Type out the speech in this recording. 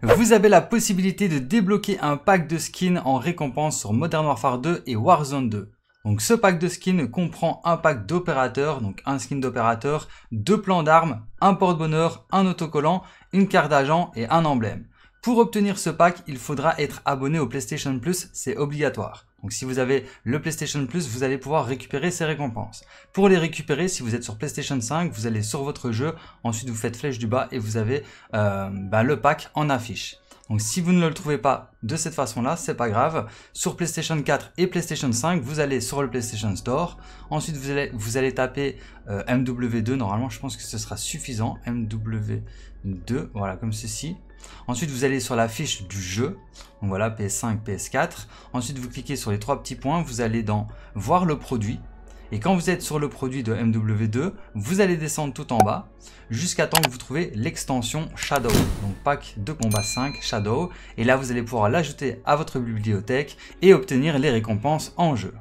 Vous avez la possibilité de débloquer un pack de skins en récompense sur Modern Warfare 2 et Warzone 2. Donc ce pack de skins comprend un pack d'opérateurs, donc un skin d'opérateur, deux plans d'armes, un porte-bonheur, un autocollant, une carte d'agent et un emblème. Pour obtenir ce pack, il faudra être abonné au PlayStation Plus, c'est obligatoire. Donc si vous avez le PlayStation Plus, vous allez pouvoir récupérer ces récompenses. Pour les récupérer, si vous êtes sur PlayStation 5, vous allez sur votre jeu, ensuite vous faites flèche du bas et vous avez euh, bah, le pack en affiche. Donc si vous ne le trouvez pas de cette façon-là, c'est pas grave. Sur PlayStation 4 et PlayStation 5, vous allez sur le PlayStation Store. Ensuite, vous allez, vous allez taper euh, MW2. Normalement, je pense que ce sera suffisant. MW2, voilà, comme ceci. Ensuite, vous allez sur la fiche du jeu. Donc voilà, PS5, PS4. Ensuite, vous cliquez sur les trois petits points. Vous allez dans Voir le produit. Et quand vous êtes sur le produit de MW2, vous allez descendre tout en bas jusqu'à temps que vous trouvez l'extension Shadow. Donc pack de combat 5 Shadow. Et là, vous allez pouvoir l'ajouter à votre bibliothèque et obtenir les récompenses en jeu.